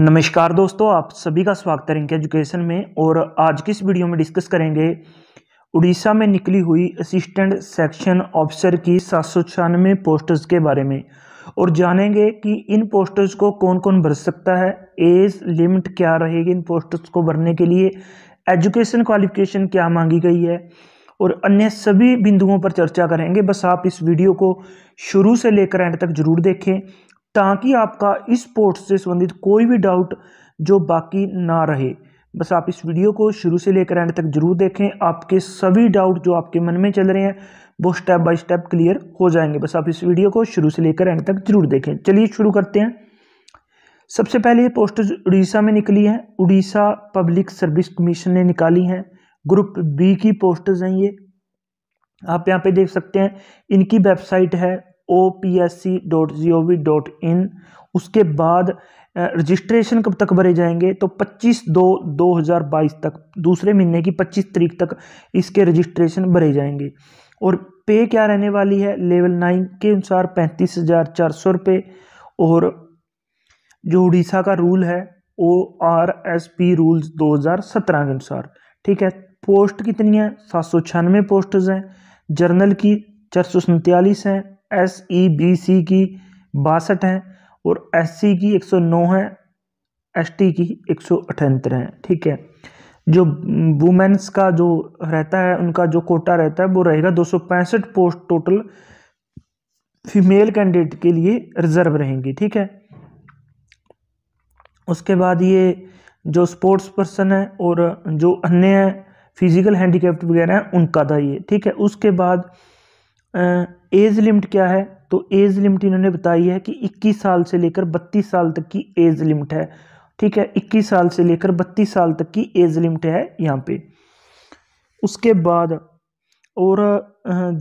नमस्कार दोस्तों आप सभी का स्वागत है इनके एजुकेशन में और आज की इस वीडियो में डिस्कस करेंगे उड़ीसा में निकली हुई असिस्टेंट सेक्शन ऑफिसर की सात सौ छियानवे पोस्टर्स के बारे में और जानेंगे कि इन पोस्टर्स को कौन कौन भर सकता है एज लिमिट क्या रहेगी इन पोस्टर्स को भरने के लिए एजुकेशन क्वालिफिकेशन क्या मांगी गई है और अन्य सभी बिंदुओं पर चर्चा करेंगे बस आप इस वीडियो को शुरू से लेकर एंड तक जरूर देखें ताकि आपका इस पोर्ट से संबंधित कोई भी डाउट जो बाकी ना रहे बस आप इस वीडियो को शुरू से लेकर एंड तक जरूर देखें आपके सभी डाउट जो आपके मन में चल रहे हैं वो स्टेप बाय स्टेप क्लियर हो जाएंगे बस आप इस वीडियो को शुरू से लेकर एंड तक जरूर देखें चलिए शुरू करते हैं सबसे पहले ये पोस्ट उड़ीसा में निकली है उड़ीसा पब्लिक सर्विस कमीशन ने निकाली है ग्रुप बी की पोस्टर्स हैं ये आप यहाँ पे देख सकते हैं इनकी वेबसाइट है O P S C dot G O V dot in उसके बाद रजिस्ट्रेशन कब तक भरे जाएंगे तो 25 दो 2022 तक दूसरे महीने की 25 तरीक तक इसके रजिस्ट्रेशन भरे जाएंगे और पे क्या रहने वाली है लेवल नाइन के अनुसार पैंतीस हज़ार चार सौ रुपये और जो उड़ीसा का रूल है O R S P rules दो हज़ार सत्रह के अनुसार ठीक है पोस्ट कितनी है सात सौ छियानवे पोस्ट हैं जर्नल की चार सौ सैंतालीस हैं एस ई बी सी की बासठ हैं और एस सी की एक सौ नौ है एस टी की एक सौ अठहत्तर हैं ठीक है जो वुमेन्स का जो रहता है उनका जो कोटा रहता है वो रहेगा दो सौ पैंसठ पोस्ट टोटल फीमेल कैंडिडेट के लिए रिजर्व रहेंगी ठीक है उसके बाद ये जो स्पोर्ट्स पर्सन है और जो अन्य फिजिकल हैंडीकेप्ट वगैरह हैं उनका था ये ठीक है उसके बाद एज लिमिट क्या है तो एज लिमिट इन्होंने बताई है कि 21 साल से लेकर 32 साल तक की एज लिमिट है ठीक है 21 साल से लेकर 32 साल तक की एज लिमिट है यहाँ पे उसके बाद और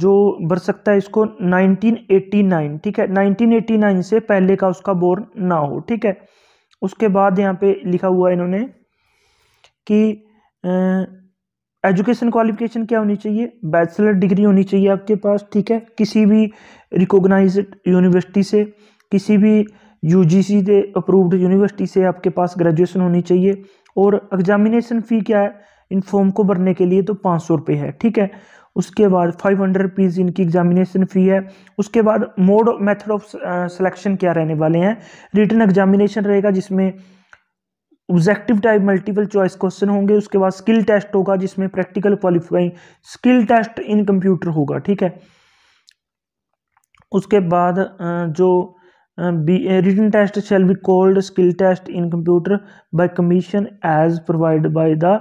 जो भर सकता है इसको 1989 ठीक है 1989 से पहले का उसका बोर्न ना हो ठीक है उसके बाद यहाँ पे लिखा हुआ इन्होंने कि एजुकेशन क्वालिफिकेशन क्या होनी चाहिए बैचलर डिग्री होनी चाहिए आपके पास ठीक है किसी भी रिकोगनाइज यूनिवर्सिटी से किसी भी यू से अप्रूव्ड यूनिवर्सिटी से आपके पास ग्रेजुएशन होनी चाहिए और एग्जामिनेशन फ़ी क्या है इन फॉर्म को भरने के लिए तो पाँच सौ रुपये है ठीक है उसके बाद फाइव हंड्रेड रुपीज़ इनकी एग्जामिनेशन फ़ी है उसके बाद मोड मेथड ऑफ सिलेक्शन क्या रहने वाले हैं रिटर्न एग्जामिनेशन रहेगा जिसमें objective type multiple choice question होंगे उसके बाद स्किल टेस्ट होगा जिसमें practical qualifying skill test in computer होगा ठीक है उसके बाद जो be written test shall be called skill test in computer by commission as provide by the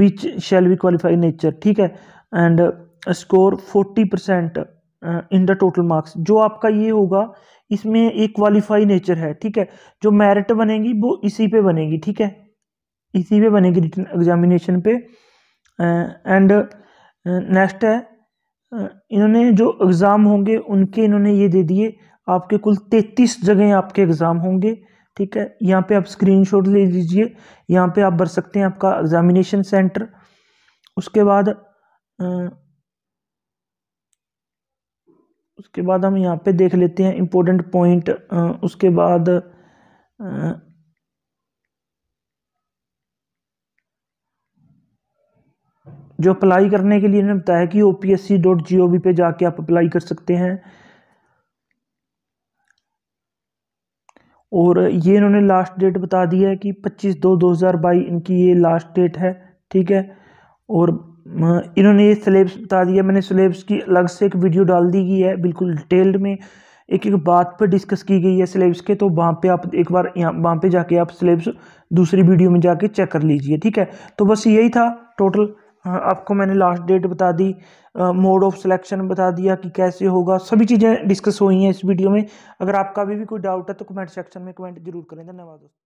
which shall be qualify nature ठीक है and score forty percent in the total marks जो आपका ये होगा इसमें एक क्वालिफाई नेचर है ठीक है जो मेरिट बनेगी वो इसी पे बनेगी ठीक है इसी पे बनेगी रिटर्न एग्जामिनेशन पे एंड नेक्स्ट है इन्होंने जो एग्ज़ाम होंगे उनके इन्होंने ये दे दिए आपके कुल तैतीस जगह आपके एग्ज़ाम होंगे ठीक है यहाँ पे आप स्क्रीनशॉट ले लीजिए यहाँ पे आप भर सकते हैं आपका एग्ज़ामिनेशन सेंटर उसके बाद उसके बाद हम यहाँ पे देख लेते हैं इम्पोर्टेंट पॉइंट उसके बाद जो अप्लाई करने के लिए इन्होंने बताया कि O P S C dot G O V पर जाके आप अप्लाई कर सकते हैं और ये इन्होंने लास्ट डेट बता दी है कि 25 दो 2022 इनकी ये लास्ट डेट है ठीक है और हाँ, इन्होंने ये सलेब्स बता दिया मैंने सलेब्स की अलग से एक वीडियो डाल दी गई है बिल्कुल डिटेल्ड में एक एक बात पर डिस्कस की गई है सलेब्स के तो वहाँ पे आप एक बार यहाँ वहाँ पे जाके आप सलेब्स दूसरी वीडियो में जाके चेक कर लीजिए ठीक है तो बस यही था टोटल हाँ, आपको मैंने लास्ट डेट बता दी मोड ऑफ सिलेक्शन बता दिया कि कैसे होगा सभी चीज़ें डिस्कस हुई हैं इस वीडियो में अगर आपका अभी भी कोई डाउट है तो कमेंट सेक्शन में कमेंट जरूर करें धन्यवाद दोस्तों